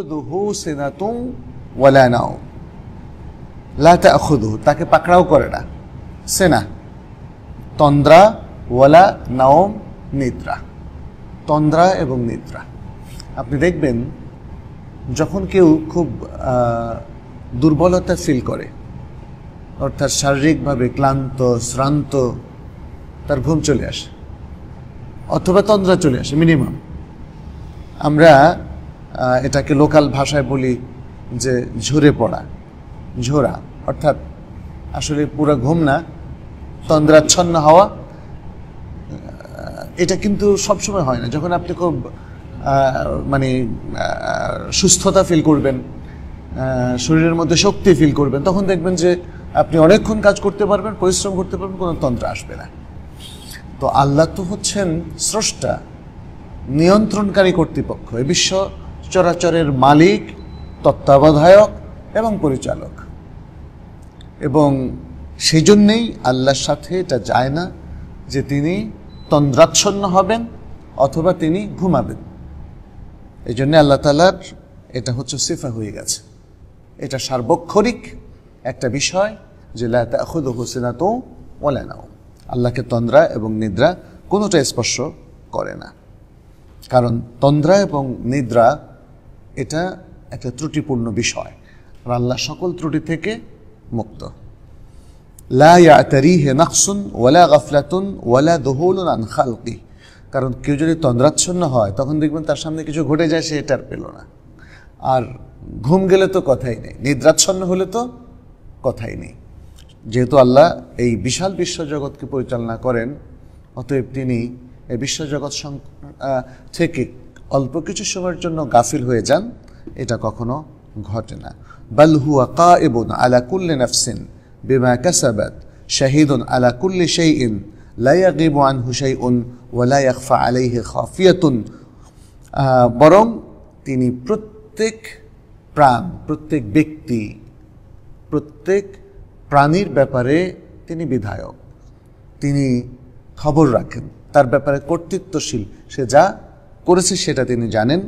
ওয়ালা নাও লা তাকে পাকড়াও করে না সেনা তন্দ্রা ওয়ালা নাওম নিদ্রা তন্দ্রা এবং নিদ্রা আপনি দেখবেন যখন কেউ খুব দুর্বলতা ফিল করে অর্থাৎ শারীরিকভাবে ক্লান্ত শ্রান্ত তার ঘুম চলে আসে অথবা তন্দ্রা চলে আসে মিনিমাম আমরা এটাকে লোকাল ভাষায় বলি যে ঝরে পড়া ঝোরা অর্থাৎ আসলে পুরো ঘুম না তন্দ্রাচ্ছন্ন হওয়া এটা কিন্তু সবসময় হয় না যখন আপনি খুব মানে সুস্থতা ফিল করবেন শরীরের মধ্যে শক্তি ফিল করবেন তখন দেখবেন যে আপনি অনেকক্ষণ কাজ করতে পারবেন পরিশ্রম করতে পারবেন কোনো তন্ত্র আসবে না তো আল্লাহ তো হচ্ছেন স্রষ্টা নিয়ন্ত্রণকারী কর্তৃপক্ষ এ বিশ্ব চরাচরের মালিক তত্ত্বাবধায়ক এবং পরিচালক এবং সেই জন্যেই আল্লাহর সাথে এটা যায় না যে তিনি তন্দ্রাচ্ছন্ন হবেন অথবা তিনি ঘুমাবেন এই জন্যে আল্লাহ তালার এটা হচ্ছে সিফা হয়ে গেছে এটা সার্বক্ষরিক একটা বিষয় যে লাতা হোসেনা তো বলে নাও আল্লাহকে তন্দ্রা এবং নিদ্রা কোনোটা স্পর্শ করে না কারণ তন্দ্রা এবং নিদ্রা এটা একটা ত্রুটিপূর্ণ বিষয় আর আল্লাহ সকল ত্রুটি থেকে মুক্ত লা নাকসুন ওয়ালা গাফলাতুন ওয়ালা দহুলুন আন খালকি কারণ কেউ যদি তন্দ্রাচ্ছন্ন হয় তখন দেখবেন তার সামনে কিছু ঘটে যায় সে এটার পেল না আর ঘুম গেলে তো কথাই নেই নিদ্রাচ্ছন্ন হলে তো কথাই নেই যেহেতু আল্লাহ এই বিশাল বিশ্বজগৎকে পরিচালনা করেন অতএব তিনি এই বিশ্বজগৎ থেকে অল্প কিছু সময়ের জন্য গাফিল হয়ে যান এটা কখনো ঘটে না বাল হুয়া কা এবং আলা কুল্লে নাফসিন বিমা কাসাবাত শাহিদুন আলা কুল্লি সেই ইন লাইয়াগিবু আন হুসাই উন ওয়ালাইফা আলাই হে খাফিয়াতুন বরং তিনি প্রত্যেক প্রাণ প্রত্যেক ব্যক্তি প্রত্যেক প্রাণীর ব্যাপারে তিনি বিধায়ক তিনি খবর রাখেন তার ব্যাপারে কর্তৃত্বশীল সে যা করেছে সেটা তিনি জানেন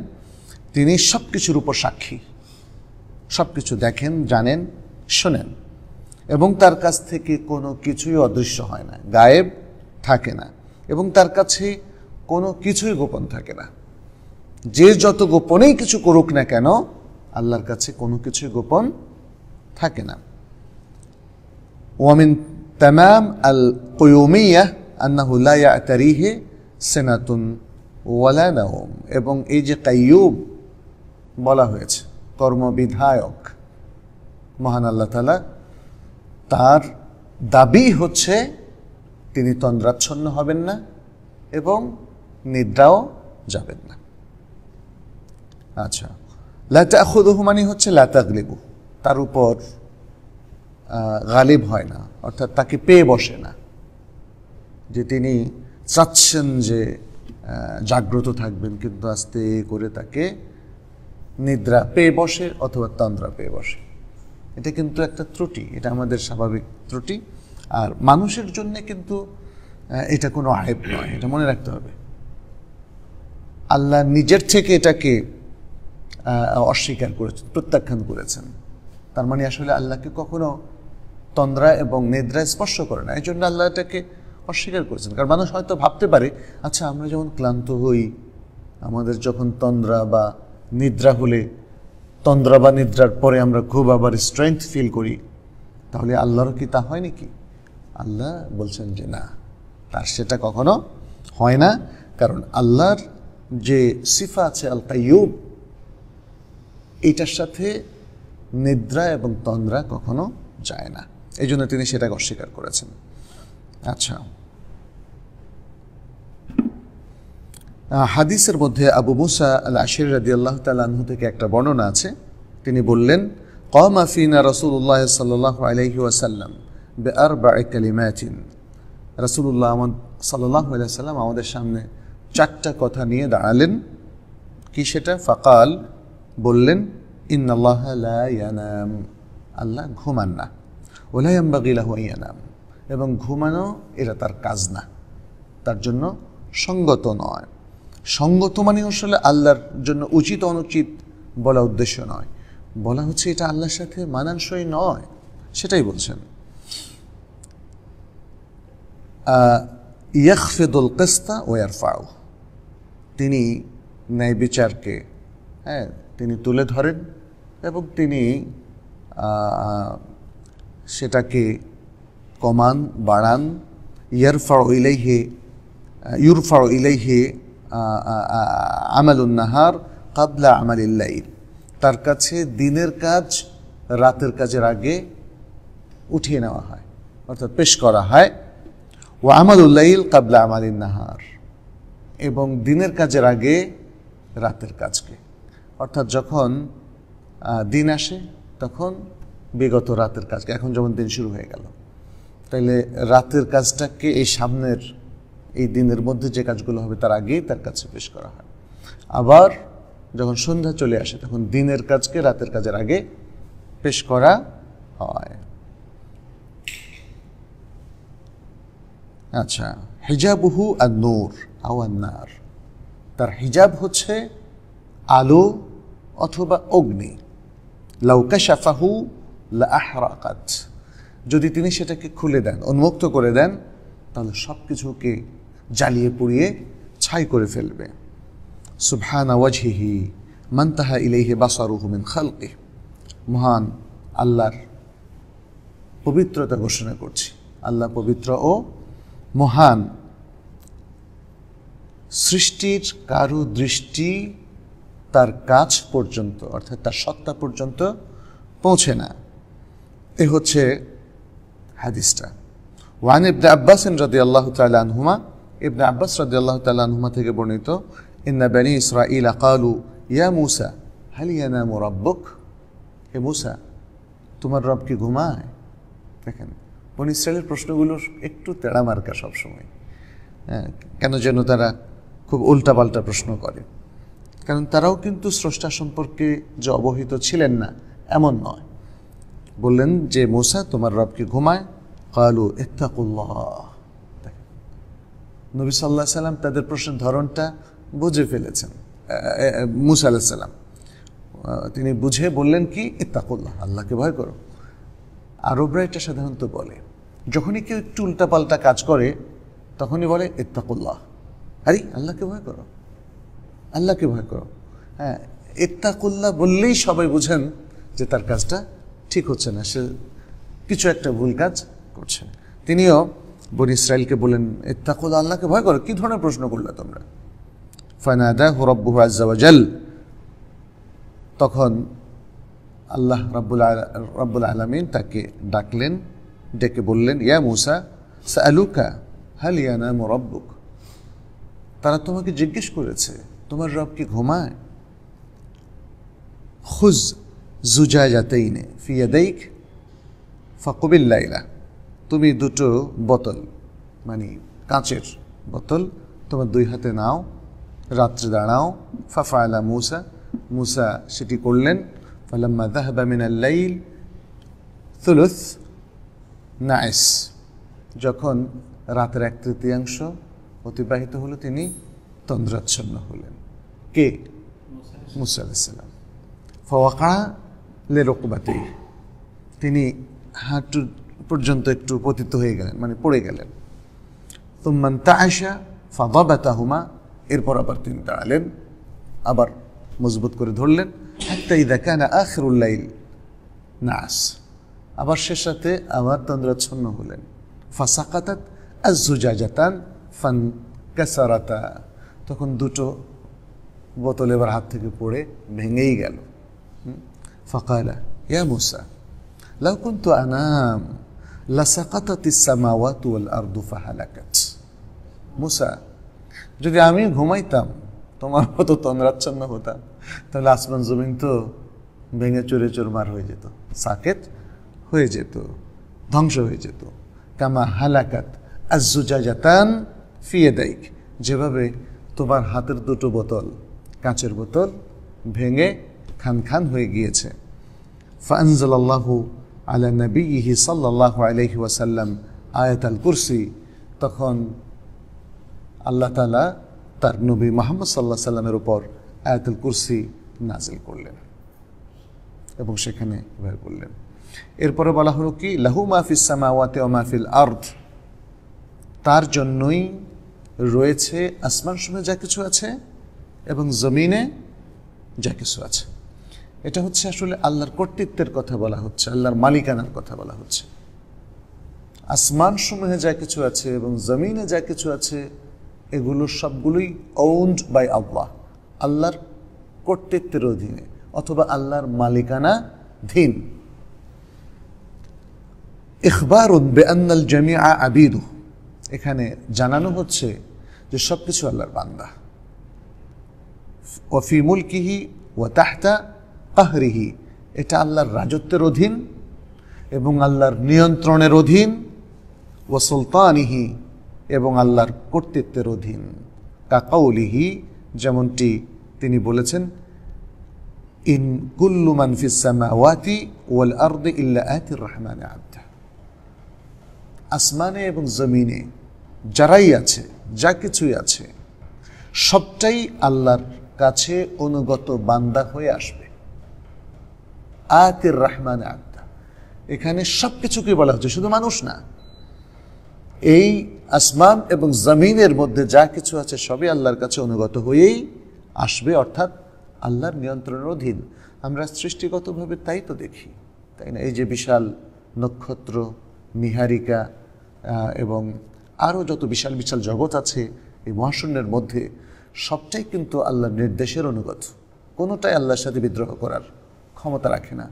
তিনি সব কিছুর উপর সাক্ষী সব কিছু দেখেন জানেন শোনেন এবং তার কাছ থেকে কোনো কিছুই অদৃশ্য হয় না গায়েব থাকে না এবং তার কাছে কোনো কিছুই গোপন থাকে না যে যত গোপনেই কিছু করুক না কেন আল্লাহর কাছে কোনো কিছুই গোপন থাকে না ওয়ামিন তাম আল কয়ুমিয়া আন্নাহুল্লাহ তারিহে সেনাতুন ওয়ালাদাহম এবং এই যে কাইয়ুব বলা হয়েছে কর্মবিধায়ক মহান আল্লাহ তালা তার দাবি হচ্ছে তিনি তন্দ্রাচ্ছন্ন হবেন না এবং নিদ্রাও যাবেন না আচ্ছা লাতাখুদহু মানে হচ্ছে লাতাগলিবু তার উপর গালিব হয় না অর্থাৎ তাকে পেয়ে বসে না যে তিনি চাচ্ছেন যে জাগ্রত থাকবেন কিন্তু আস্তে করে তাকে নিদ্রা পেয়ে বসে অথবা তন্দ্রা পেয়ে বসে এটা কিন্তু একটা ত্রুটি এটা আমাদের স্বাভাবিক ত্রুটি আর মানুষের জন্য কিন্তু এটা কোনো আয়েব নয় এটা মনে রাখতে হবে আল্লাহ নিজের থেকে এটাকে অস্বীকার করেছেন প্রত্যাখ্যান করেছেন তার মানে আসলে আল্লাহকে কখনো তন্দ্রা এবং নিদ্রা স্পর্শ করে না এই জন্য আল্লাহ এটাকে অস্বীকার করেছেন কারণ মানুষ হয়তো ভাবতে পারে আচ্ছা আমরা যখন ক্লান্ত হই আমাদের যখন তন্দ্রা বা নিদ্রা হলে তন্দ্রা বা নিদ্রার পরে আমরা খুব আবার স্ট্রেংথ ফিল করি তাহলে আল্লাহরও কি তা হয় নাকি আল্লাহ বলছেন যে না তার সেটা কখনো হয় না কারণ আল্লাহর যে সিফা আছে আল কাইয়ুব এইটার সাথে নিদ্রা এবং তন্দ্রা কখনো যায় না এই জন্য তিনি সেটাকে অস্বীকার করেছেন আচ্ছা হাদিসের মধ্যে আবু মুসা আল আশির রাজি আল্লাহ তালাহু থেকে একটা বর্ণনা আছে তিনি বললেন কমাফিনা রসুল্লাহ সাল্লাহ আলহি আসাল্লাম বে আর বা কালিমায়াচিন রসুল্লাহ আমার সাল্লাহ সাল্লাম আমাদের সামনে চারটা কথা নিয়ে দাঁড়ালেন কি সেটা ফাকাল বললেন ইন ইয়ানাম আল্লাহ ঘুমান না ওলাইম বাগিলাহ ইয়ানাম এবং ঘুমানো এরা তার কাজ না তার জন্য সঙ্গত নয় সঙ্গত মানে আসলে আল্লাহর জন্য উচিত অনুচিত বলা উদ্দেশ্য নয় বলা হচ্ছে এটা আল্লাহর সাথে মানানসই নয় সেটাই বলছেন ইয়াকফেদুল কেস্তা ওয়ারফাউ তিনি ন্যায় বিচারকে হ্যাঁ তিনি তুলে ধরেন এবং তিনি সেটাকে কমান বাড়ান ইয়ারফাউ ইলাইহে ইউরফাউ ইলাইহে আমালুন নাহার কাবলা আমালিল্লাইল তার কাছে দিনের কাজ রাতের কাজের আগে উঠিয়ে নেওয়া হয় অর্থাৎ পেশ করা হয় ও আমালুল্লাইল কাবলা আমালিন নাহার এবং দিনের কাজের আগে রাতের কাজকে অর্থাৎ যখন দিন আসে তখন বিগত রাতের কাজকে এখন যেমন দিন শুরু হয়ে গেল তাইলে রাতের কাজটাকে এই সামনের এই দিনের মধ্যে যে কাজগুলো হবে তার আগেই তার কাছে পেশ করা হয় আবার যখন সন্ধ্যা চলে আসে তখন দিনের কাজকে রাতের কাজের আগে পেশ করা হয় আচ্ছা হিজাবহু আর নূর আওয়ান্নার তার হিজাব হচ্ছে আলো অথবা অগ্নি লাউকা শাফাহু লাহরাকাত যদি তিনি সেটাকে খুলে দেন উন্মুক্ত করে দেন তাহলে সব কিছুকে জ্বালিয়ে পুড়িয়ে ছাই করে ফেলবে সুভানা ওয়াজহিহি মান্তাহা ইলেহে বাসারুহমিন খালকে মহান আল্লাহর পবিত্রতা ঘোষণা করছি আল্লাহ পবিত্র ও মহান সৃষ্টির কারু দৃষ্টি তার কাজ পর্যন্ত অর্থাৎ তার সত্তা পর্যন্ত পৌঁছে না এ হচ্ছে হাদিসটা ওয়ান ইবদা আব্বাসিন রদি আল্লাহ তাল আনহুমা ইবনে আব্বাস রাজি আল্লাহ তাল্লাহমা থেকে বর্ণিত ইন্না বেনি ইসরা ইল আকালু ইয়া মুসা হালিয়ানা মোরাব্বক হে মুসা তোমার রব কি ঘুমায় দেখেন বনি ইসরায়েলের প্রশ্নগুলো একটু তেড়া মার্কা সবসময় হ্যাঁ কেন যেন তারা খুব উল্টাপাল্টা প্রশ্ন করে কারণ তারাও কিন্তু স্রষ্টা সম্পর্কে যে অবহিত ছিলেন না এমন নয় বললেন যে মোসা তোমার রবকে ঘুমায় কালু ইত্তাকুল্লাহ নবী সাল্লাহ সাল্লাম তাদের প্রশ্নের ধরনটা বুঝে ফেলেছেন মুসা আল্লাহ সাল্লাম তিনি বুঝে বললেন কি ইত্তাকুল্লাহ আল্লাহকে ভয় করো আরবরা এটা সাধারণত বলে যখনই কেউ একটু উল্টাপাল্টা কাজ করে তখনই বলে ইত্তাকুল্লাহ আরে আল্লাহকে ভয় করো আল্লাহকে ভয় করো হ্যাঁ ইত্তাকুল্লাহ বললেই সবাই বুঝেন যে তার কাজটা ঠিক হচ্ছে না সে কিছু একটা ভুল কাজ করছে তিনিও বন ইসরায়েলকে বলেন এত্তাকুদ আল্লাহকে ভয় করো কী ধরনের প্রশ্ন করলে তোমরা ফানাদা হুরব্বু আজাল তখন আল্লাহ রব্বুল রব্বুল আলমিন তাকে ডাকলেন ডেকে বললেন ইয়া মুসা সালুকা হাল ইয়ানা তারা তোমাকে জিজ্ঞেস করেছে তোমার রব কি ঘুমায় খুজ জুজা যাতেই নে ফিয়া দেখ ফকুবিল্লাইলা তুমি দুটো বোতল মানে কাঁচের বোতল তোমার দুই হাতে নাও রাত্রে দাঁড়াও ফাফা আলা মুসা মুসা সেটি করলেন ফালাম্মা দাহাবা মিনাল্লাইল থুলুস নাইস যখন রাতের এক তৃতীয়াংশ অতিবাহিত হলো তিনি তন্দ্রাচ্ছন্ন হলেন কে মুসা আলাইসাল্লাম ফওয়াকা লে রকবাতেই তিনি হাঁটুর পর্যন্ত একটু পতিত হয়ে গেলেন মানে পড়ে গেলেন তুম্মান ফাঁদা ফাদাবা হুমা এরপর আবার তিনি দাঁড়ালেন আবার মজবুত করে ধরলেন একটা ইদাকানা আখরুল্লাইল নাস আবার সে সাথে আবার তন্দ্রাচ্ছন্ন হলেন ফাসাকাতাত আজুজাজাতান ফান কাসারাতা তখন দুটো বোতল এবার হাত থেকে পড়ে ভেঙেই গেল ফাকালা ইয়া মুসা লাউ আনাম ফাহালাকাত মুসা যদি আমি ঘুমাইতাম তোমার মতো তন্দ্রাচ্ছন্ন হতাম তাহলে আসমান জমিন তো ভেঙে চুরে চুরমার হয়ে যেত সাকেত হয়ে যেত ধ্বংস হয়ে যেত কামা হালাকাত আজুজাজাতান ফিয়ে দেয় যেভাবে তোমার হাতের দুটো বোতল কাঁচের বোতল ভেঙে খান খান হয়ে গিয়েছে আল্লাহ আলা নবীহি সাল্লাহ আলহি ওয়াসাল্লাম আয়াত আল কুরসি তখন আল্লাহ তালা তার নবী মোহাম্মদ সাল্লাহ সাল্লামের উপর আয়াতুল কুরসি নাজিল করলেন এবং সেখানে এভাবে বললেন এরপরে বলা হলো কি লাহু মাহফিস সামাওয়াতে ও মাহফিল আর্থ তার জন্যই রয়েছে আসমান শুনে যা কিছু আছে এবং জমিনে যা কিছু আছে এটা হচ্ছে আসলে আল্লাহর কর্তৃত্বের কথা বলা হচ্ছে আল্লাহর মালিকানার কথা বলা হচ্ছে আসমান সমূহে যা কিছু আছে এবং জমিনে যা কিছু আছে এগুলো সবগুলোই ওন্ড বাই আল্লাহ আল্লাহর কর্তৃত্বের অধীনে অথবা আল্লাহর মালিকানা ধীন ইখবার বেআনাল জামিয়া আবিদু এখানে জানানো হচ্ছে যে সব কিছু আল্লাহর বান্দা ওফিমুল মুলকিহি ও তাহতা কাহরিহি এটা আল্লাহর রাজত্বের অধীন এবং আল্লাহর নিয়ন্ত্রণের অধীন ও সুলতানিহি এবং আল্লাহর কর্তৃত্বের অধীন কাকাউলিহি যেমনটি তিনি বলেছেন ইন কুল্লু মানফিসি ওয়াল আরদে ইল্লা রহমান আব্দা আসমানে এবং জমিনে যারাই আছে যা কিছুই আছে সবটাই আল্লাহর কাছে অনুগত বান্দা হয়ে আসবে আতির রহমান আত্মা এখানে সব কিছুকে বলা হচ্ছে শুধু মানুষ না এই আসমান এবং জমিনের মধ্যে যা কিছু আছে সবই আল্লাহর কাছে অনুগত হয়েই আসবে অর্থাৎ আল্লাহর নিয়ন্ত্রণের অধীন আমরা সৃষ্টিগতভাবে তাই তো দেখি তাই না এই যে বিশাল নক্ষত্র নিহারিকা এবং আরও যত বিশাল বিশাল জগৎ আছে এই মহাশূন্যের মধ্যে সবটাই কিন্তু আল্লাহর নির্দেশের অনুগত কোনোটাই আল্লাহর সাথে বিদ্রোহ করার ক্ষমতা রাখে না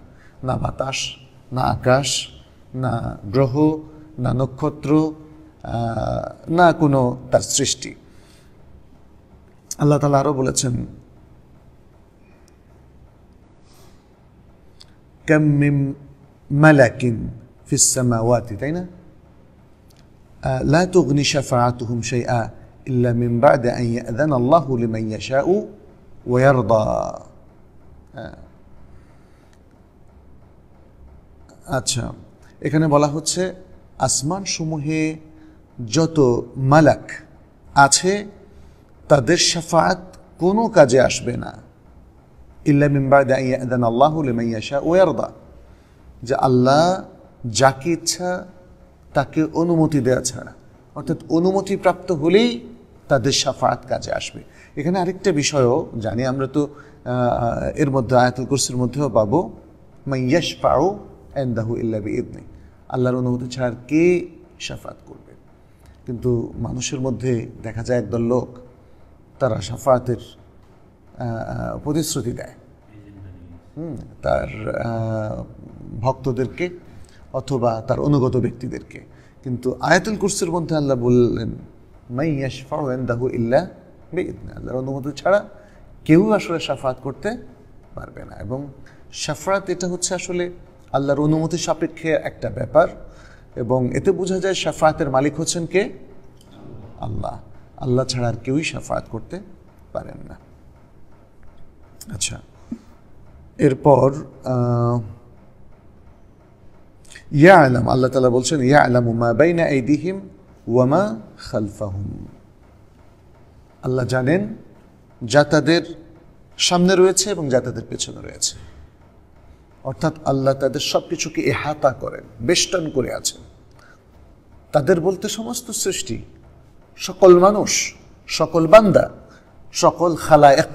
না বাতাস না আকাশ না গ্রহ না নক্ষত্র না কোনো তার সৃষ্টি আল্লাহ তালা আরও বলেছেন كم ملك في السماوات تينا لا تغني شفاعتهم شيئا إلا من بعد أن يأذن الله لمن يشاء ويرضى আচ্ছা এখানে বলা হচ্ছে আসমান সমূহে যত মালাক আছে তাদের সাফাত কোনো কাজে আসবে না ইল্লা মিম্বাদ আল্লাহ আল্লাহুলিমাইয়াশা ওয়ারদা যে আল্লাহ যাকে ইচ্ছা তাকে অনুমতি দেওয়া ছাড়া অর্থাৎ অনুমতি প্রাপ্ত হলেই তাদের সাফাত কাজে আসবে এখানে আরেকটা বিষয়ও জানি আমরা তো এর মধ্যে আয়াতুল কোর্সের মধ্যেও পাবো মাইয়াশ পাও এন্দাহু ইল্লা বি ইদনি আল্লাহর অনুমতি ছাড়া কে সাফাত করবে কিন্তু মানুষের মধ্যে দেখা যায় একদল লোক তারা সাফাতের প্রতিশ্রুতি দেয় তার ভক্তদেরকে অথবা তার অনুগত ব্যক্তিদেরকে কিন্তু আয়াতুল কুরসির মধ্যে আল্লাহ বললেন মাই ইয়াশফাউ এন্দাহু ইল্লা বেদনা আল্লাহর অনুমতি ছাড়া কেউ আসলে সাফাত করতে পারবে না এবং সাফরাত এটা হচ্ছে আসলে আল্লাহর অনুমতি সাপেক্ষে একটা ব্যাপার এবং এতে বোঝা যায় সাফায়াতের মালিক হচ্ছেন কে আল্লাহ আল্লাহ ছাড়া আর কেউই সাফায়াত করতে পারেন না আচ্ছা এরপর ইয়া আলাম আল্লাহ তালা বলছেন ইয়া আলাম উমা বাইনা দিহিম ওয়ামা খালফাহুম আল্লাহ জানেন যা তাদের সামনে রয়েছে এবং যা তাদের পেছনে রয়েছে অর্থাৎ আল্লাহ তাদের সব কিছুকে এহাতা করেন বেষ্টন করে আছেন তাদের বলতে সমস্ত সৃষ্টি সকল মানুষ সকল বান্দা সকল এক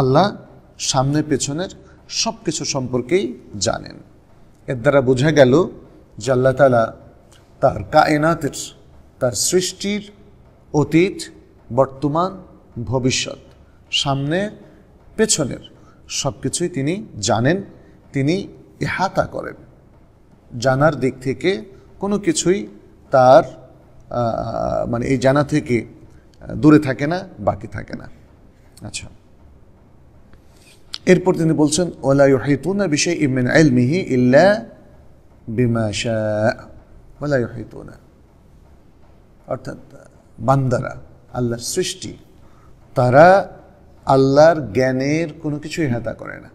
আল্লাহ সামনে পেছনের সব কিছু সম্পর্কেই জানেন এর দ্বারা বোঝা গেল যে আল্লাহ তালা তার কায়নাতের তার সৃষ্টির অতীত বর্তমান ভবিষ্যৎ সামনে পেছনের সব কিছুই তিনি জানেন তিনি ইহাতা করেন জানার দিক থেকে কোনো কিছুই তার মানে এই জানা থেকে দূরে থাকে না বাকি থাকে না আচ্ছা এরপর তিনি বলছেন ওলা ইউহিতুনা বিষয় আইল মিহি ইল্লা বিমা ওলা না অর্থাৎ বান্দারা আল্লাহর সৃষ্টি তারা আল্লাহর জ্ঞানের কোনো কিছুই হেতা করে না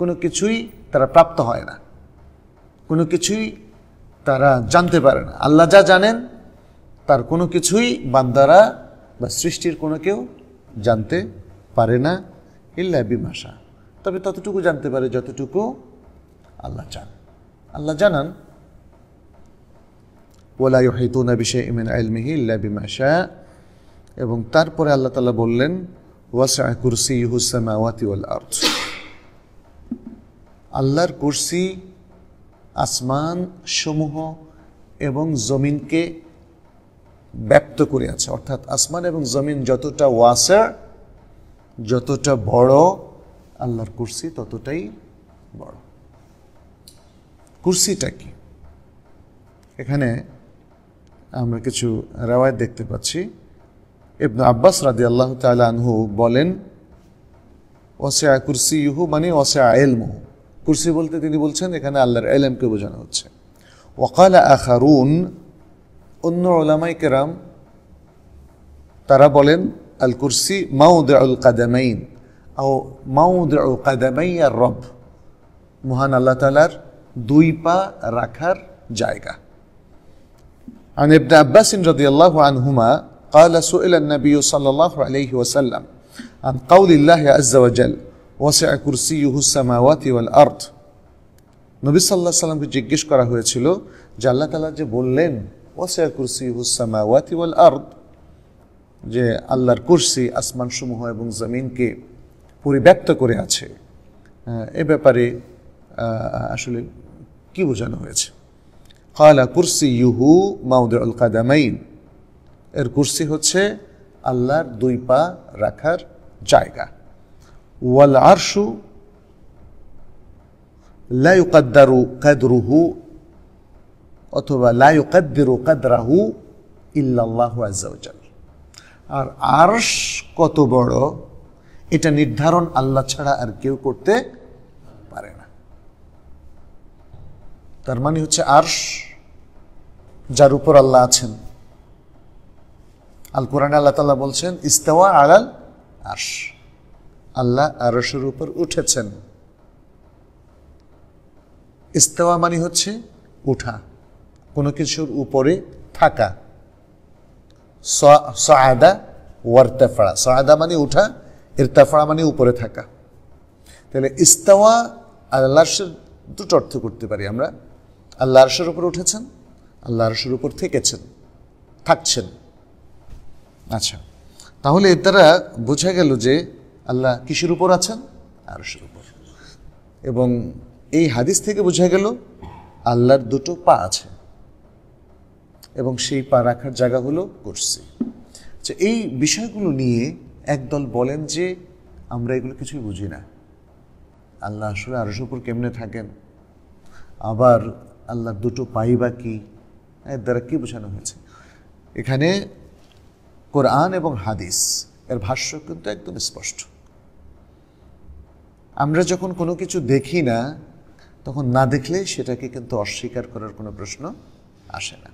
কোনো কিছুই তারা প্রাপ্ত হয় না কোনো কিছুই তারা জানতে পারে না আল্লাহ যা জানেন তার কোনো কিছুই বান্দারা বা সৃষ্টির কোনো কেউ জানতে পারে না ইল্লা বিমাশা তবে ততটুকু জানতে পারে যতটুকু আল্লাহ চান আল্লাহ জানান ওলা না বিষয় ইমিন মিহি ইল্লা বিমাশা এবং তারপরে আল্লাহ তালা বললেন ওয়াসা কুরসি ইহুসামাওয়াতি ওয়াল আর্থ আল্লাহর কুরসি আসমান সমূহ এবং জমিনকে ব্যপ্ত করে আছে অর্থাৎ আসমান এবং জমিন যতটা ওয়াসা যতটা বড় আল্লাহর কুরসি ততটাই বড় কুরসিটা কি এখানে আমরা কিছু রেওয়ায় দেখতে পাচ্ছি ইবনু আব্বাস রাদি আল্লাহ তালহু বলেন ওসে কুরসি ইহু মানে ওসে আয়েলমহু কুরসি বলতে তিনি বলছেন এখানে আল্লাহর এলেমকে বোঝানো হচ্ছে ওয়াকালা আখারুন অন্য ওলামাই কেরাম তারা বলেন আল কুরসি মাউদ আল কাদামাইন আও মাউদ আল কাদামাই আর রব মহান আল্লাহ তালার দুই পা রাখার জায়গা عن ابن عباس رضي الله عنهما قال سئل النبي صلى الله عليه وسلم عن قول الله عز وجل ওয়াসে কুরসি ইহুসামাওয়াতি ওয়াল আর্থ নবী সাল্লাহ সাল্লামকে জিজ্ঞেস করা হয়েছিল যে আল্লাহ তালা যে বললেন ওয়াসে কুরসি ইহুসামাওয়াতি ওয়াল আর্থ যে আল্লাহর কুরসি আসমানসমূহ এবং জমিনকে পরিব্যক্ত করে আছে এ ব্যাপারে আসলে কি বোঝানো হয়েছে কালা কুরসি ইউহু মাউদে উল কাদামাইন এর কুরসি হচ্ছে আল্লাহর দুই পা রাখার জায়গা والعرش لا يقدر قدره অথবা লা ইউকাদ্দিরু কাদরাহু ইল্লাল্লাহু আজ্জা ওয়াজাল আর আরশ কত বড় এটা নির্ধারণ আল্লাহ ছাড়া আর কেউ করতে পারে না তার মানে হচ্ছে আরশ যার উপর আল্লাহ আছেন আল কোরআন আল্লাহ তাআলা বলছেন ইস্তাওয়া আলাল আরশ আল্লাহ আরশের উপর উঠেছেন ইস্তেওয়া মানে হচ্ছে উঠা কোনো কিছুর উপরে থাকা সয়াদা ওয়ার্তাফাড়া সয়াদা মানে উঠা ইরতাফাড়া মানে উপরে থাকা তাহলে ইস্তাওয়া আর আল্লাহর দুটো অর্থ করতে পারি আমরা আল্লাহ আরশের উপর উঠেছেন আল্লাহ আরশের উপর থেকেছেন থাকছেন আচ্ছা তাহলে এর দ্বারা বোঝা গেল যে আল্লাহ কিসের উপর আছেন আরশের উপর এবং এই হাদিস থেকে বোঝা গেল আল্লাহর দুটো পা আছে এবং সেই পা রাখার জায়গা হলো করছে আচ্ছা এই বিষয়গুলো নিয়ে একদল বলেন যে আমরা এগুলো কিছুই বুঝি না আল্লাহ আসলে আরশ উপর কেমনে থাকেন আবার আল্লাহর দুটো পাই বা কি এর দ্বারা কী বোঝানো হয়েছে এখানে কোরআন এবং হাদিস এর ভাষ্য কিন্তু একদম স্পষ্ট আমরা যখন কোনো কিছু দেখি না তখন না দেখলে সেটাকে কিন্তু অস্বীকার করার কোনো প্রশ্ন আসে না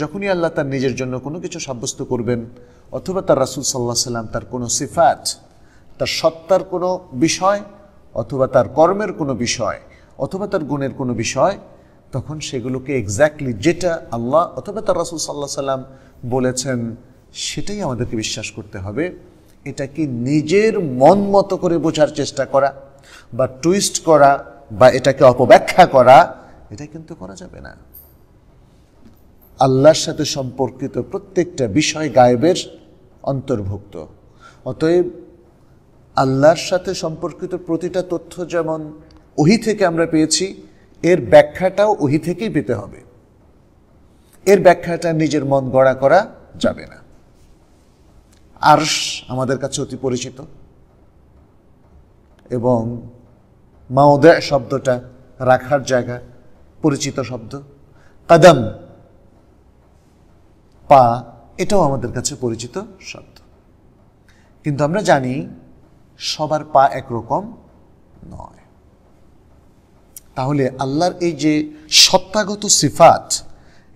যখনই আল্লাহ তার নিজের জন্য কোনো কিছু সাব্যস্ত করবেন অথবা তার রাসুল সাল্লাহ সাল্লাম তার কোনো সিফাত তার সত্তার কোনো বিষয় অথবা তার কর্মের কোনো বিষয় অথবা তার গুণের কোনো বিষয় তখন সেগুলোকে এক্স্যাক্টলি যেটা আল্লাহ অথবা তার রাসুল সাল্লাহ সাল্লাম বলেছেন সেটাই আমাদেরকে বিশ্বাস করতে হবে এটাকে নিজের মন মতো করে বোঝার চেষ্টা করা বা টুইস্ট করা বা এটাকে অপব্যাখ্যা করা এটা কিন্তু করা যাবে না আল্লাহর সাথে সম্পর্কিত প্রত্যেকটা বিষয় গায়েবের অন্তর্ভুক্ত অতএব আল্লাহর সাথে সম্পর্কিত প্রতিটা তথ্য যেমন ওহি থেকে আমরা পেয়েছি এর ব্যাখ্যাটাও ওহি থেকেই পেতে হবে এর ব্যাখ্যাটা নিজের মন গড়া করা যাবে না আরশ আমাদের কাছে অতি পরিচিত এবং মাওদে শব্দটা রাখার জায়গা পরিচিত শব্দ কাদম পা এটাও আমাদের কাছে পরিচিত শব্দ কিন্তু আমরা জানি সবার পা একরকম নয় তাহলে আল্লাহর এই যে সত্তাগত সিফাত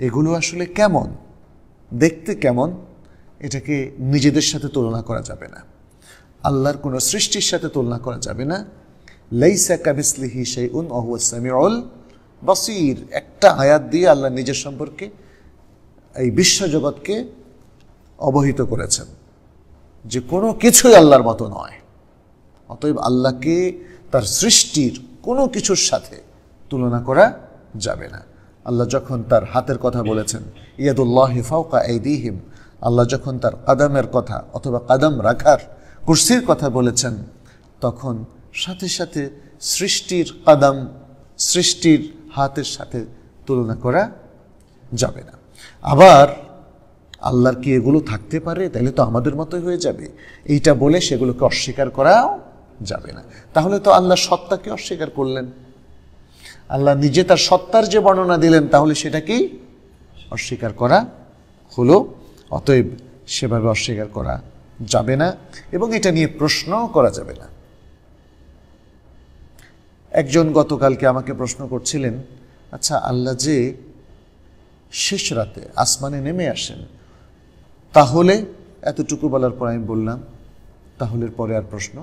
এগুলো আসলে কেমন দেখতে কেমন এটাকে নিজেদের সাথে তুলনা করা যাবে না আল্লাহর কোনো সৃষ্টির সাথে তুলনা করা যাবে না লাইসা কাবিসলিহি সেই উন অল বসির একটা আয়াত দিয়ে আল্লাহ নিজের সম্পর্কে এই বিশ্বজগৎকে অবহিত করেছেন যে কোনো কিছুই আল্লাহর মতো নয় অতএব আল্লাহকে তার সৃষ্টির কোনো কিছুর সাথে তুলনা করা যাবে না আল্লাহ যখন তার হাতের কথা বলেছেন ইয়াদুল্লাহ এই দিহিম আল্লাহ যখন তার কাদামের কথা অথবা কাদাম রাখার কুর্সির কথা বলেছেন তখন সাথে সাথে সৃষ্টির কাদাম সৃষ্টির হাতের সাথে তুলনা করা যাবে না আবার আল্লাহর কি এগুলো থাকতে পারে তাহলে তো আমাদের মতোই হয়ে যাবে এইটা বলে সেগুলোকে অস্বীকার করাও যাবে না তাহলে তো আল্লাহ সত্তাকে অস্বীকার করলেন আল্লাহ নিজে তার সত্তার যে বর্ণনা দিলেন তাহলে সেটাকেই অস্বীকার করা হলো অতএব সেভাবে অস্বীকার করা যাবে না এবং এটা নিয়ে প্রশ্নও করা যাবে না একজন গতকালকে আমাকে প্রশ্ন করছিলেন আচ্ছা আল্লাহ যে শেষ রাতে আসমানে নেমে আসেন তাহলে এতটুকু বলার পর আমি বললাম তাহলে পরে আর প্রশ্ন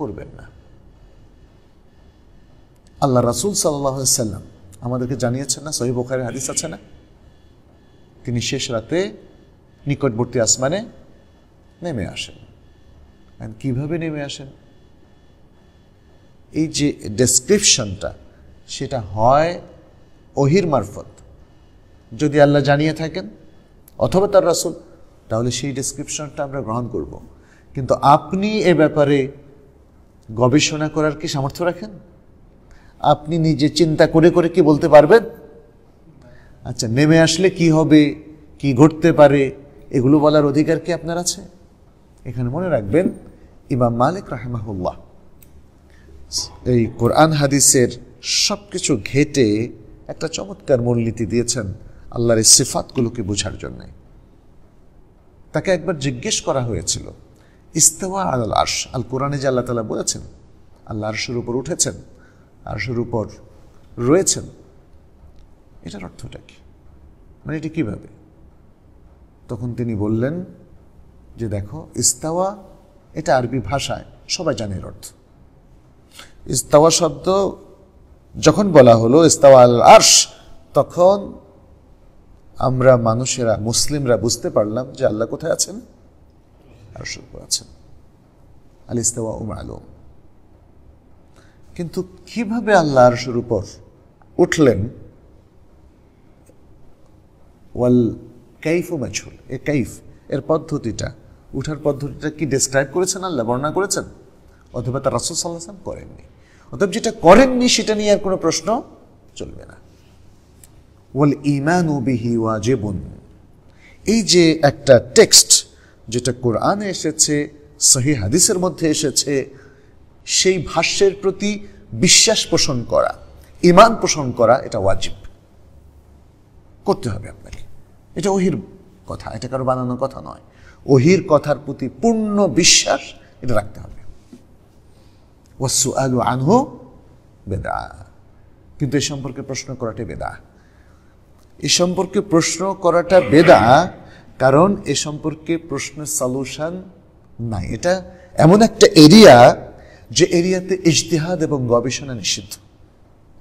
করবেন না আল্লাহ রাসুল সাল্লাম আমাদেরকে জানিয়েছেন না সহি বোখারের হাদিস আছে না তিনি শেষ রাতে নিকটবর্তী আসমানে নেমে আসেন কিভাবে নেমে আসেন এই যে ডেসক্রিপশনটা সেটা হয় অহির মারফত যদি আল্লাহ জানিয়ে থাকেন অথবা তার রাসুল তাহলে সেই ডেসক্রিপশনটা আমরা গ্রহণ করব। কিন্তু আপনি এ ব্যাপারে গবেষণা করার কি সামর্থ্য রাখেন আপনি নিজে চিন্তা করে করে কি বলতে পারবেন আচ্ছা নেমে আসলে কি হবে কি ঘটতে পারে এগুলো বলার অধিকার কি আপনার আছে এখানে মনে রাখবেন ইমাম মালিক রাহেমাহুল্লাহ এই কোরআন হাদিসের সব কিছু ঘেটে একটা চমৎকার মূলনীতি দিয়েছেন আল্লাহর এই সিফাতগুলোকে বোঝার জন্যে তাকে একবার জিজ্ঞেস করা হয়েছিল ইস্তেওয়া আল আর্শ আল কোরআনে যে আল্লাহ তালা বলেছেন আল্লাহ আরশের উপর উঠেছেন আরশের উপর রয়েছেন এটার অর্থটা কি মানে এটা কীভাবে তখন তিনি বললেন যে দেখো ইস্তাওয়া এটা আরবি ভাষায় সবাই জানের অর্থ ইস্তাওয়া শব্দ যখন বলা হলো ইস্তাওয়া আল আর্শ তখন আমরা মানুষেরা মুসলিমরা বুঝতে পারলাম যে আল্লাহ কোথায় আছেন আছেন আল ইস্তাওয়া উম আলম কিন্তু কিভাবে আল্লাহ আরশের উপর উঠলেন ওয়াল কাইফ ও মাছুল এ কাইফ এর পদ্ধতিটা উঠার পদ্ধতিটা কি ডেসক্রাইব করেছেন আল্লাহ বর্ণনা করেছেন অথবা তার রাসুল সাল্লাহাম করেননি অথবা যেটা করেননি সেটা নিয়ে আর কোনো প্রশ্ন চলবে না ওয়াল ইমান বিহি যে এই যে একটা টেক্সট যেটা কোরআনে এসেছে সহি হাদিসের মধ্যে এসেছে সেই ভাষ্যের প্রতি বিশ্বাস পোষণ করা ইমান পোষণ করা এটা ওয়াজিব করতে হবে আপনাকে এটা ওহির কথা এটা কারো বানানোর কথা নয় ওহির কথার প্রতি পূর্ণ বিশ্বাস এটা রাখতে হবে ওয়াসু আলু আনহু বেদা কিন্তু এ সম্পর্কে প্রশ্ন করাটা বেদা এ সম্পর্কে প্রশ্ন করাটা বেদা কারণ এ সম্পর্কে প্রশ্নের সলিউশন নাই এটা এমন একটা এরিয়া যে এরিয়াতে ইজতিহাদ এবং গবেষণা নিষিদ্ধ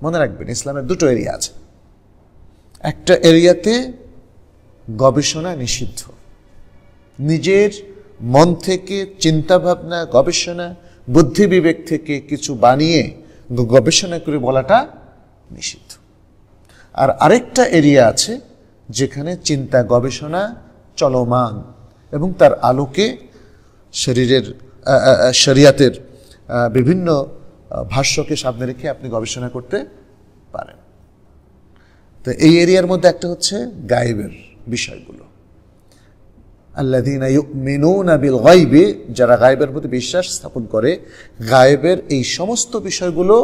মনে রাখবেন ইসলামের দুটো এরিয়া আছে একটা এরিয়াতে গবেষণা নিষিদ্ধ নিজের মন থেকে চিন্তাভাবনা গবেষণা বুদ্ধি বিবেক থেকে কিছু বানিয়ে গবেষণা করে বলাটা নিষিদ্ধ আর আরেকটা এরিয়া আছে যেখানে চিন্তা গবেষণা চলমান এবং তার আলোকে শরীরের শরিয়াতের বিভিন্ন ভাষ্যকে সামনে রেখে আপনি গবেষণা করতে পারেন তো এই এরিয়ার মধ্যে একটা হচ্ছে গায়েবের বিষয়গুলো গাইবে যারা গায়েবের প্রতি বিশ্বাস স্থাপন করে গায়েবের এই সমস্ত বিষয়গুলো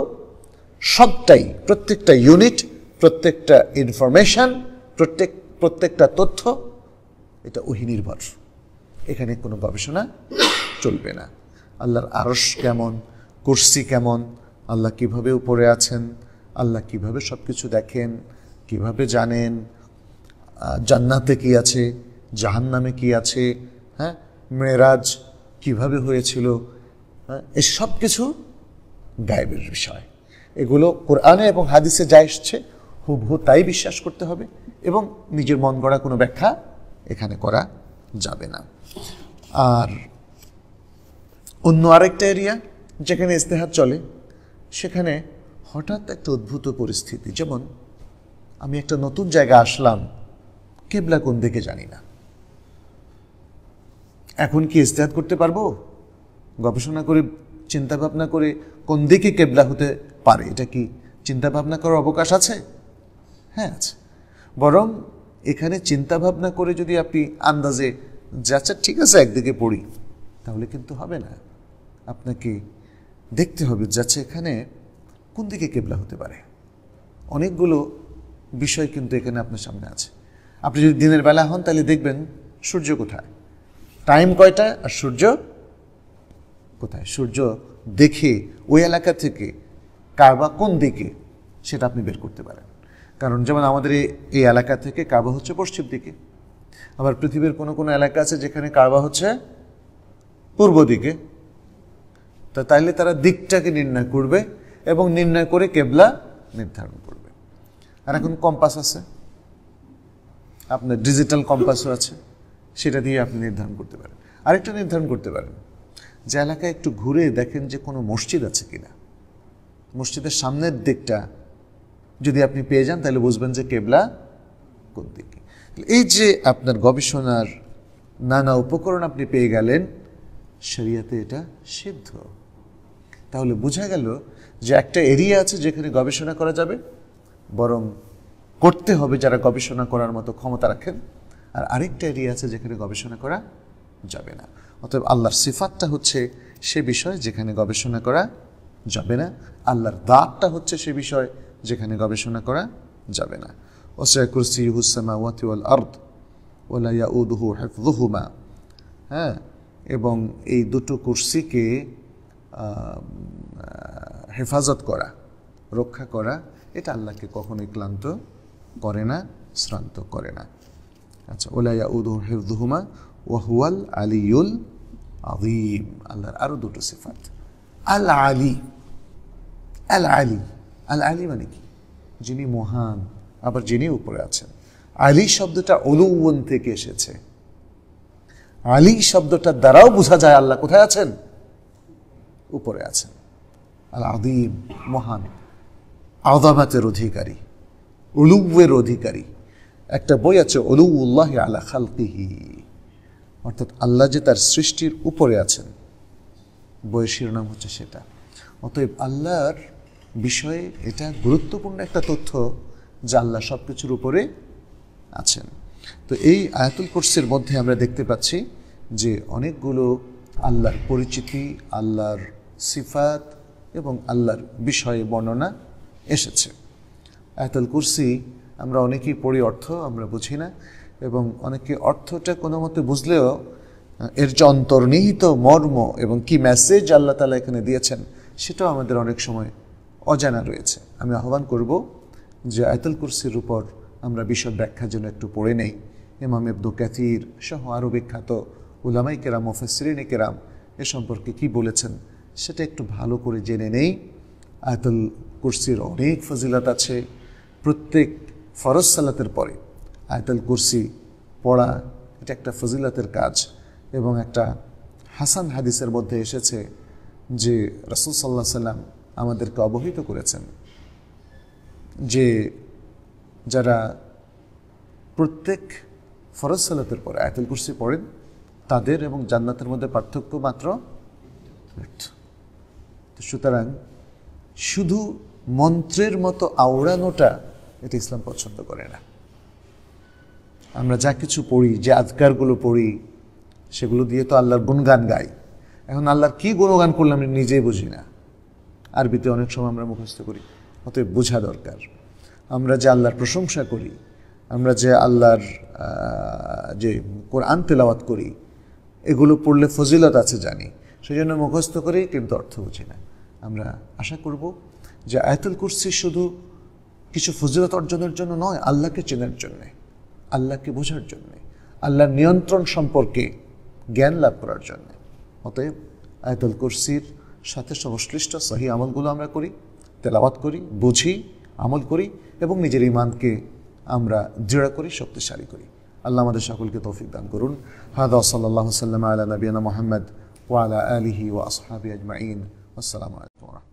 সবটাই প্রত্যেকটা ইউনিট প্রত্যেকটা ইনফরমেশান প্রত্যেক প্রত্যেকটা তথ্য এটা নির্ভর এখানে কোনো গবেষণা চলবে না আল্লাহর আরস কেমন কুর্সি কেমন আল্লাহ কিভাবে উপরে আছেন আল্লাহ কিভাবে সব কিছু দেখেন কিভাবে জানেন জান্নাতে কি আছে জাহান্নামে কি আছে হ্যাঁ মেয়েরাজ কিভাবে হয়েছিল হ্যাঁ? এসব কিছু গায়েবের বিষয় এগুলো কোরআনে এবং হাদিসে যা এসছে হুবহু তাই বিশ্বাস করতে হবে এবং নিজের মন গড়া কোনো ব্যাখ্যা এখানে করা যাবে না আর অন্য আরেকটা এরিয়া যেখানে ইস্তেহার চলে সেখানে হঠাৎ একটা অদ্ভুত পরিস্থিতি যেমন আমি একটা নতুন জায়গা আসলাম কেবলা কোন দিকে জানি না এখন কি ইস্তেহাত করতে পারবো গবেষণা করে চিন্তা ভাবনা করে কোন দিকে কেবলা হতে পারে এটা কি চিন্তা ভাবনা করার অবকাশ আছে হ্যাঁ আছে বরং এখানে চিন্তা ভাবনা করে যদি আপনি আন্দাজে যাচ্ছা ঠিক আছে একদিকে পড়ি তাহলে কিন্তু হবে না আপনাকে দেখতে হবে যাচ্ছে এখানে কোন দিকে কেবলা হতে পারে অনেকগুলো বিষয় কিন্তু এখানে আপনার সামনে আছে আপনি যদি দিনের বেলা হন তাহলে দেখবেন সূর্য কোথায় টাইম কয়টা আর সূর্য কোথায় সূর্য দেখে ওই এলাকা থেকে কারবা কোন দিকে সেটা আপনি বের করতে পারেন কারণ যেমন আমাদের এই এলাকা থেকে কারবা হচ্ছে পশ্চিম দিকে আবার পৃথিবীর কোনো কোনো এলাকা আছে যেখানে কারবা হচ্ছে পূর্ব দিকে তা তাইলে তারা দিকটাকে নির্ণয় করবে এবং নির্ণয় করে কেবলা নির্ধারণ করবে আর এখন কম্পাস আছে আপনার ডিজিটাল কম্পাসও আছে সেটা দিয়ে আপনি নির্ধারণ করতে পারেন আরেকটা নির্ধারণ করতে পারেন যে এলাকায় একটু ঘুরে দেখেন যে কোনো মসজিদ আছে কিনা মসজিদের সামনের দিকটা যদি আপনি পেয়ে যান তাহলে বুঝবেন যে কেবলা কোন দিকে এই যে আপনার গবেষণার নানা উপকরণ আপনি পেয়ে গেলেন সেরিয়াতে এটা সিদ্ধ তাহলে বোঝা গেল যে একটা এরিয়া আছে যেখানে গবেষণা করা যাবে বরং করতে হবে যারা গবেষণা করার মতো ক্ষমতা রাখেন আর আরেকটা এরিয়া আছে যেখানে গবেষণা করা যাবে না অতএব আল্লাহর সিফাতটা হচ্ছে সে বিষয় যেখানে গবেষণা করা যাবে না আল্লাহর দাঁতটা হচ্ছে সে বিষয় যেখানে গবেষণা করা যাবে না ওসা কুরসি হুসামা ওয়াতিউল আর্দ ওলাইয়া ইয়াউদহু হ্যাঁ এবং এই দুটো কুরসিকে হেফাজত করা রক্ষা করা এটা আল্লাহকে কখনোই ক্লান্ত করে না শ্রান্ত করে না আচ্ছা ওলাইয়া উদু হিফদুহুমা ওয়াহুয়াল আলিউল আদিম আল্লাহর আরও দুটো সিফাত আল আলী আল আলী আল আলী মানে কি যিনি মহান আবার যিনি উপরে আছেন আলী শব্দটা অলুবন থেকে এসেছে আলী শব্দটার দ্বারাও বোঝা যায় আল্লাহ কোথায় আছেন উপরে আছেন আল আদিম মহান আদামাতের অধিকারী উলুবের অধিকারী একটা বই আছে উল্লাহ আলা খালকিহি অর্থাৎ আল্লাহ যে তার সৃষ্টির উপরে আছেন বইয়ের শিরোনাম হচ্ছে সেটা অতএব আল্লাহর বিষয়ে এটা গুরুত্বপূর্ণ একটা তথ্য যে আল্লাহ সব কিছুর উপরে আছেন তো এই আয়াতুল কোর্সের মধ্যে আমরা দেখতে পাচ্ছি যে অনেকগুলো আল্লাহর পরিচিতি আল্লাহর সিফাত এবং আল্লাহর বিষয়ে বর্ণনা এসেছে আয়তাল কুরসি আমরা অনেকেই পড়ি অর্থ আমরা বুঝি না এবং অনেকে অর্থটা কোনো মতে বুঝলেও এর যে অন্তর্নিহিত মর্ম এবং কি মেসেজ আল্লাহ তালা এখানে দিয়েছেন সেটাও আমাদের অনেক সময় অজানা রয়েছে আমি আহ্বান করব যে আয়তুল কুরসির উপর আমরা বিশদ ব্যাখ্যার জন্য একটু পড়ে নেই এমাম এব্দু ক্যাথির সহ আরও বিখ্যাত উলামাই কেরাম ফেসরিনে কেরাম এ সম্পর্কে কি বলেছেন সেটা একটু ভালো করে জেনে নেই আয়তুল কুরসির অনেক ফজিলত আছে প্রত্যেক ফরজ সালাতের পরে আয়তাল কুরসি পড়া এটা একটা ফজিলাতের কাজ এবং একটা হাসান হাদিসের মধ্যে এসেছে যে রসুল সাল্লাহ সাল্লাম আমাদেরকে অবহিত করেছেন যে যারা প্রত্যেক ফরজ সালাতের পরে আয়তুল কুরসি পড়েন তাদের এবং জান্নাতের মধ্যে পার্থক্য মাত্র সুতরাং শুধু মন্ত্রের মতো আওড়ানোটা এটা ইসলাম পছন্দ করে না আমরা যা কিছু পড়ি যে আজকারগুলো পড়ি সেগুলো দিয়ে তো আল্লাহর গুণগান গাই এখন আল্লাহর কী গুণগান করলাম আমি নিজেই বুঝি না আরবিতে অনেক সময় আমরা মুখস্থ করি অতএব বোঝা দরকার আমরা যে আল্লাহর প্রশংসা করি আমরা যে আল্লাহর যে কোরআন তেলাওয়াত করি এগুলো পড়লে ফজিলত আছে জানি সেই জন্য মুখস্থ করি কিন্তু অর্থ বুঝি না আমরা আশা করব যে আয়তুল কুরসি শুধু কিছু ফজিলত অর্জনের জন্য নয় আল্লাহকে চেনার জন্যে আল্লাহকে বোঝার জন্যে আল্লাহর নিয়ন্ত্রণ সম্পর্কে জ্ঞান লাভ করার জন্যে অতএব আয়তুল কুরসির সাথে সংশ্লিষ্ট সহি আমলগুলো আমরা করি তেলাওয়াত করি বুঝি আমল করি এবং নিজের ইমানকে আমরা দৃঢ় করি শক্তিশালী করি আল্লাহ আমাদের সকলকে তৌফিক দান করুন হাদা সাল্লাহ সাল্লাম আলা নবীনা মোহাম্মদ ওয়ালা আলহি ওয়া আসহাবি আজমাইন আসসালামু আলাইকুম